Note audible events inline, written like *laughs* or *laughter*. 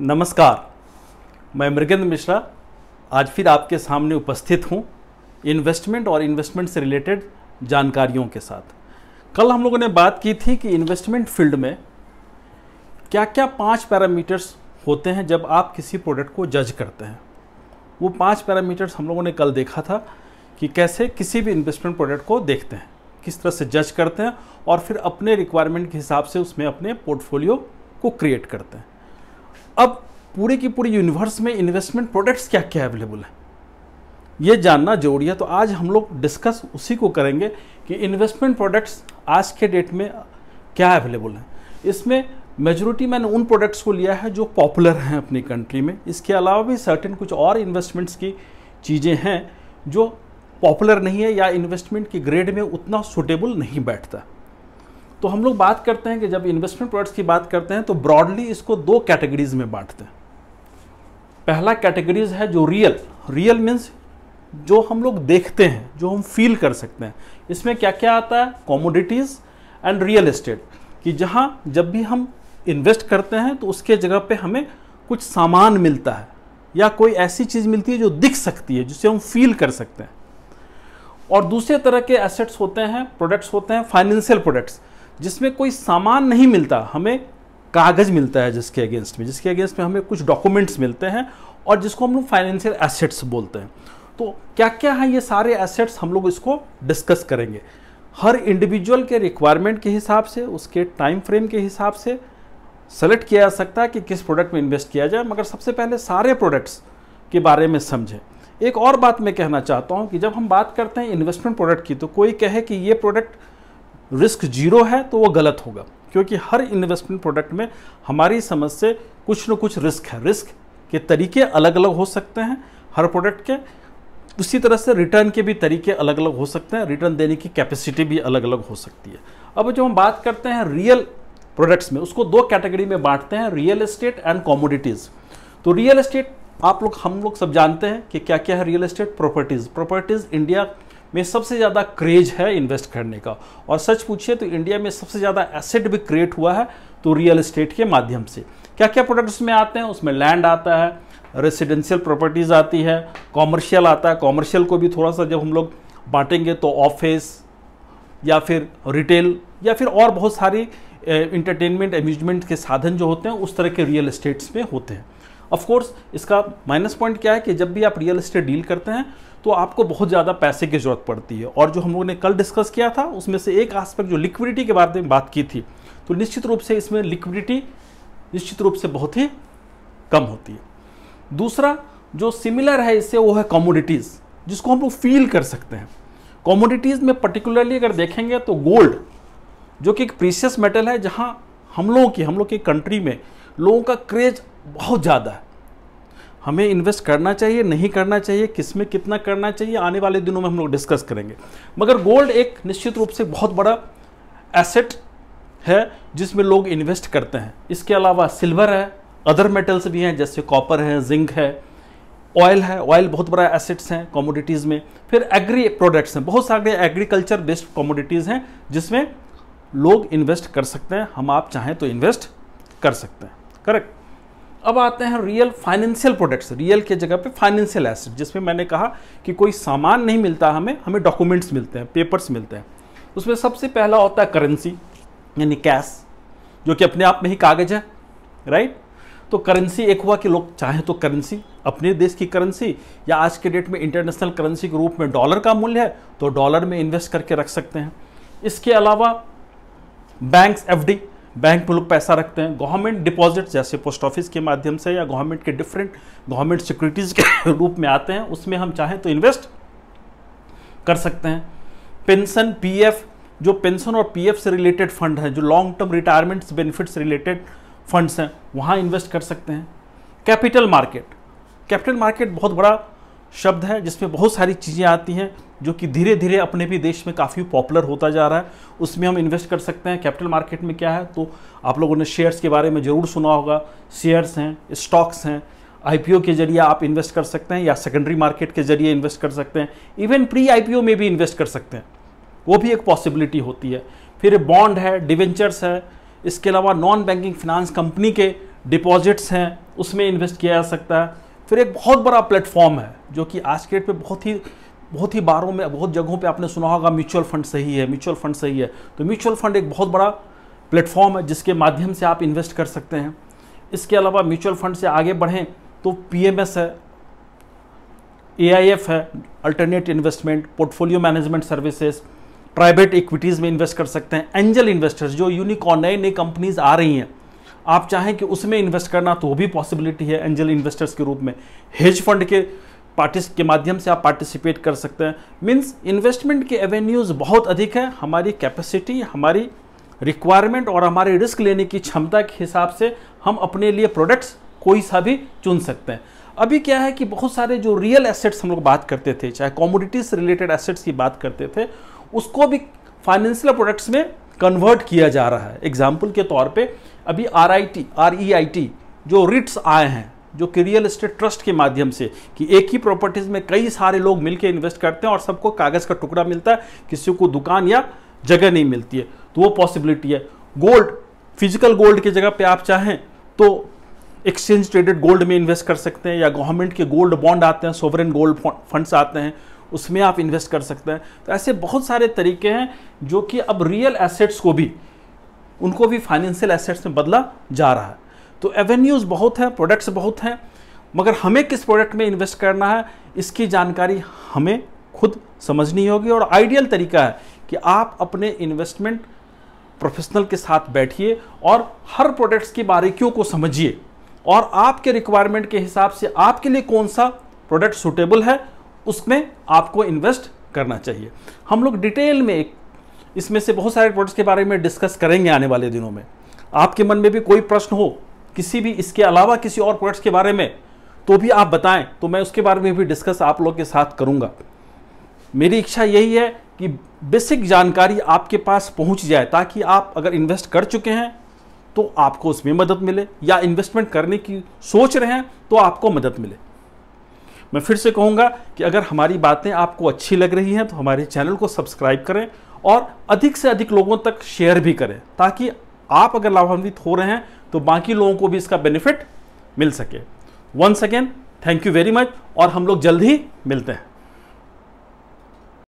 नमस्कार मैं मृगेंद्र मिश्रा आज फिर आपके सामने उपस्थित हूँ इन्वेस्टमेंट और इन्वेस्टमेंट से रिलेटेड जानकारियों के साथ कल हम लोगों ने बात की थी कि इन्वेस्टमेंट फील्ड में क्या क्या पांच पैरामीटर्स होते हैं जब आप किसी प्रोडक्ट को जज करते हैं वो पांच पैरामीटर्स हम लोगों ने कल देखा था कि कैसे किसी भी इन्वेस्टमेंट प्रोडक्ट को देखते हैं किस तरह से जज करते हैं और फिर अपने रिक्वायरमेंट के हिसाब से उसमें अपने पोर्टफोलियो को क्रिएट करते हैं अब पूरे की पूरी यूनिवर्स में इन्वेस्टमेंट प्रोडक्ट्स क्या क्या अवेलेबल हैं ये जानना जरूरी है तो आज हम लोग डिस्कस उसी को करेंगे कि इन्वेस्टमेंट प्रोडक्ट्स आज के डेट में क्या अवेलेबल हैं इसमें मेजोरिटी मैंने उन प्रोडक्ट्स को लिया है जो पॉपुलर हैं अपनी कंट्री में इसके अलावा भी सर्टेन कुछ और इन्वेस्टमेंट्स की चीज़ें हैं जो पॉपुलर नहीं है या इन्वेस्टमेंट की ग्रेड में उतना सुटेबल नहीं बैठता तो हम लोग बात करते हैं कि जब इन्वेस्टमेंट प्रोडक्ट्स की बात करते हैं तो ब्रॉडली इसको दो कैटेगरीज में बांटते हैं पहला कैटेगरीज है जो रियल रियल मीन्स जो हम लोग देखते हैं जो हम फील कर सकते हैं इसमें क्या क्या आता है कॉमोडिटीज़ एंड रियल इस्टेट कि जहाँ जब भी हम इन्वेस्ट करते हैं तो उसके जगह पे हमें कुछ सामान मिलता है या कोई ऐसी चीज़ मिलती है जो दिख सकती है जिसे हम फील कर सकते हैं और दूसरे तरह के एसेट्स होते हैं प्रोडक्ट्स होते हैं फाइनेंशियल प्रोडक्ट्स जिसमें कोई सामान नहीं मिलता हमें कागज़ मिलता है जिसके अगेंस्ट में जिसके अगेंस्ट में हमें कुछ डॉक्यूमेंट्स मिलते हैं और जिसको हम लोग फाइनेंशियल एसेट्स बोलते हैं तो क्या क्या है ये सारे एसेट्स हम लोग इसको डिस्कस करेंगे हर इंडिविजुअल के रिक्वायरमेंट के हिसाब से उसके टाइम फ्रेम के हिसाब से सेलेक्ट किया जा सकता है कि किस प्रोडक्ट में इन्वेस्ट किया जाए मगर सबसे पहले सारे प्रोडक्ट्स के बारे में समझें एक और बात मैं कहना चाहता हूँ कि जब हम बात करते हैं इन्वेस्टमेंट प्रोडक्ट की तो कोई कहे कि ये प्रोडक्ट रिस्क जीरो है तो वो गलत होगा क्योंकि हर इन्वेस्टमेंट प्रोडक्ट में हमारी समझ से कुछ न कुछ रिस्क है रिस्क के तरीके अलग अलग हो सकते हैं हर प्रोडक्ट के उसी तरह से रिटर्न के भी तरीके अलग अलग हो सकते हैं रिटर्न देने की कैपेसिटी भी अलग अलग हो सकती है अब जो हम बात करते हैं रियल प्रोडक्ट्स में उसको दो कैटेगरी में बांटते हैं रियल एस्टेट एंड कॉमोडिटीज़ तो रियल एस्टेट आप लोग हम लोग सब जानते हैं कि क्या क्या है real estate properties properties India में सबसे ज़्यादा क्रेज है इन्वेस्ट करने का और सच पूछिए तो इंडिया में सबसे ज़्यादा एसेट भी क्रिएट हुआ है तो रियल इस्टेट के माध्यम से क्या क्या प्रोडक्ट्स में आते हैं उसमें लैंड आता है रेसिडेंशियल प्रॉपर्टीज़ आती है कॉमर्शियल आता है कॉमर्शियल को भी थोड़ा सा जब हम लोग बांटेंगे तो ऑफिस या फिर रिटेल या फिर और बहुत सारी इंटरटेनमेंट एम्यूजमेंट के साधन जो होते हैं उस तरह के रियल इस्टेट्स में होते हैं ऑफकोर्स इसका माइनस पॉइंट क्या है कि जब भी आप रियल इस्टेट डील करते हैं तो आपको बहुत ज़्यादा पैसे की ज़रूरत पड़ती है और जो हम लोगों ने कल डिस्कस किया था उसमें से एक आस्पेक्ट जो लिक्विडिटी के बारे में बात की थी तो निश्चित रूप से इसमें लिक्विडिटी निश्चित रूप से बहुत ही कम होती है दूसरा जो सिमिलर है इससे वो है कॉमोडिटीज़ जिसको हम लोग फील कर सकते हैं कॉमोडिटीज़ में पर्टिकुलरली अगर देखेंगे तो गोल्ड जो कि एक प्रीशियस मेटल है जहाँ हम लोगों की हम लोग की कंट्री में लोगों का क्रेज बहुत ज़्यादा है हमें इन्वेस्ट करना चाहिए नहीं करना चाहिए किस में कितना करना चाहिए आने वाले दिनों में हम लोग डिस्कस करेंगे मगर गोल्ड एक निश्चित रूप से बहुत बड़ा एसेट है जिसमें लोग इन्वेस्ट करते हैं इसके अलावा सिल्वर है अदर मेटल्स भी हैं जैसे कॉपर है जिंक है ऑयल है ऑयल बहुत बड़ा एसेट्स हैं कॉमोडिटीज़ में फिर एग्री प्रोडक्ट्स हैं बहुत सारे एग्रीकल्चर बेस्ड कॉमोडिटीज़ हैं जिसमें लोग इन्वेस्ट कर सकते हैं हम आप चाहें तो इन्वेस्ट कर सकते हैं करेक्ट अब आते हैं रियल फाइनेंशियल प्रोडक्ट्स रियल के जगह पे फाइनेंशियल एसेट जिसमें मैंने कहा कि कोई सामान नहीं मिलता हमें हमें डॉक्यूमेंट्स मिलते हैं पेपर्स मिलते हैं उसमें सबसे पहला होता है करेंसी यानी कैश जो कि अपने आप में ही कागज है राइट तो करेंसी एक हुआ कि लोग चाहें तो करेंसी अपने देश की करेंसी या आज के डेट में इंटरनेशनल करेंसी के रूप में डॉलर का मूल्य है तो डॉलर में इन्वेस्ट करके रख सकते हैं इसके अलावा बैंक्स एफडी बैंक में लोग पैसा रखते हैं गवर्नमेंट डिपॉजिट जैसे पोस्ट ऑफिस के माध्यम से या गवर्नमेंट के डिफरेंट गवर्नमेंट सिक्योरिटीज़ के *laughs* रूप में आते हैं उसमें हम चाहें तो इन्वेस्ट कर सकते हैं पेंशन पीएफ जो पेंशन और पीएफ से रिलेटेड फंड हैं जो long term retirements benefits related funds हैं वहाँ इन्वेस्ट कर सकते हैं कैपिटल मार्केट कैपिटल मार्केट बहुत बड़ा शब्द है जिसमें बहुत सारी चीज़ें आती हैं जो कि धीरे धीरे अपने भी देश में काफ़ी पॉपुलर होता जा रहा है उसमें हम इन्वेस्ट कर सकते हैं कैपिटल मार्केट में क्या है तो आप लोगों ने शेयर्स के बारे में ज़रूर सुना होगा शेयर्स हैं स्टॉक्स हैं आईपीओ के जरिए आप इन्वेस्ट कर सकते हैं या सेकेंडरी मार्केट के जरिए इन्वेस्ट कर सकते हैं इवन प्री आईपीओ में भी इन्वेस्ट कर सकते हैं वो भी एक पॉसिबिलिटी होती है फिर बॉन्ड है डिवेंचर्स है इसके अलावा नॉन बैंकिंग फिनांस कंपनी के डिपॉजिट्स हैं उसमें इन्वेस्ट किया जा सकता है फिर एक बहुत बड़ा प्लेटफॉर्म है जो कि आज के डेट पर बहुत ही बहुत ही बारों में बहुत जगहों पे आपने सुना होगा म्यूचुअल फंड सही है म्यूचुअल फंड सही है तो म्यूचुअल फंड एक बहुत बड़ा प्लेटफॉर्म है जिसके माध्यम से आप इन्वेस्ट कर सकते हैं इसके अलावा म्यूचुअल फंड से आगे बढ़ें तो पी है ए है alternate investment portfolio management services private equities में इन्वेस्ट कर सकते हैं एंजल इन्वेस्टर्स जो यूनिकॉर्न नए नई कंपनीज आ रही हैं आप चाहें कि उसमें इन्वेस्ट करना तो वो भी पॉसिबिलिटी है एंजल इन्वेस्टर्स के रूप में हेज फंड के पार्टिस के माध्यम से आप पार्टिसिपेट कर सकते हैं मीन्स इन्वेस्टमेंट के एवेन्यूज़ बहुत अधिक है हमारी कैपेसिटी हमारी रिक्वायरमेंट और हमारे रिस्क लेने की क्षमता के हिसाब से हम अपने लिए प्रोडक्ट्स कोई सा भी चुन सकते हैं अभी क्या है कि बहुत सारे जो रियल एसेट्स हम लोग बात करते थे चाहे कॉमोडिटीज रिलेटेड एसेट्स की बात करते थे उसको भी फाइनेंशियल प्रोडक्ट्स में कन्वर्ट किया जा रहा है एग्जाम्पल के तौर पे अभी R I T R E I T जो रिट्स आए हैं जो कि रियल इस्टेट ट्रस्ट के माध्यम से कि एक ही प्रॉपर्टीज़ में कई सारे लोग मिलकर इन्वेस्ट करते हैं और सबको कागज़ का टुकड़ा मिलता है किसी को दुकान या जगह नहीं मिलती है तो वो पॉसिबिलिटी है गोल्ड फिजिकल गोल्ड की जगह पे आप चाहें तो एक्सचेंज ट्रेडेड गोल्ड में इन्वेस्ट कर सकते हैं या गवर्नमेंट के गोल्ड बॉन्ड आते हैं सोवरेन गोल्ड फंड्स आते हैं उसमें आप इन्वेस्ट कर सकते हैं तो ऐसे बहुत सारे तरीके हैं जो कि अब रियल एसेट्स को भी उनको भी फाइनेंशियल एसेट्स में बदला जा रहा है तो एवेन्यूज़ बहुत हैं प्रोडक्ट्स बहुत हैं मगर हमें किस प्रोडक्ट में इन्वेस्ट करना है इसकी जानकारी हमें खुद समझनी होगी और आइडियल तरीका है कि आप अपने इन्वेस्टमेंट प्रोफेशनल के साथ बैठिए और हर प्रोडक्ट्स की बारीकियों को समझिए और आपके रिक्वायरमेंट के हिसाब से आपके लिए कौन सा प्रोडक्ट सूटेबल है उसमें आपको इन्वेस्ट करना चाहिए हम लोग डिटेल में एक इसमें से बहुत सारे प्रोडक्ट्स के बारे में डिस्कस करेंगे आने वाले दिनों में आपके मन में भी कोई प्रश्न हो किसी भी इसके अलावा किसी और प्रोडक्ट्स के बारे में तो भी आप बताएं तो मैं उसके बारे में भी डिस्कस आप लोग के साथ करूंगा मेरी इच्छा यही है कि बेसिक जानकारी आपके पास पहुंच जाए ताकि आप अगर इन्वेस्ट कर चुके हैं तो आपको उसमें मदद मिले या इन्वेस्टमेंट करने की सोच रहे हैं तो आपको मदद मिले मैं फिर से कहूँगा कि अगर हमारी बातें आपको अच्छी लग रही हैं तो हमारे चैनल को सब्सक्राइब करें और अधिक से अधिक लोगों तक शेयर भी करें ताकि आप अगर लाभान्वित हो रहे हैं तो बाकी लोगों को भी इसका बेनिफिट मिल सके once again thank you very much और हम लोग जल्द ही मिलते हैं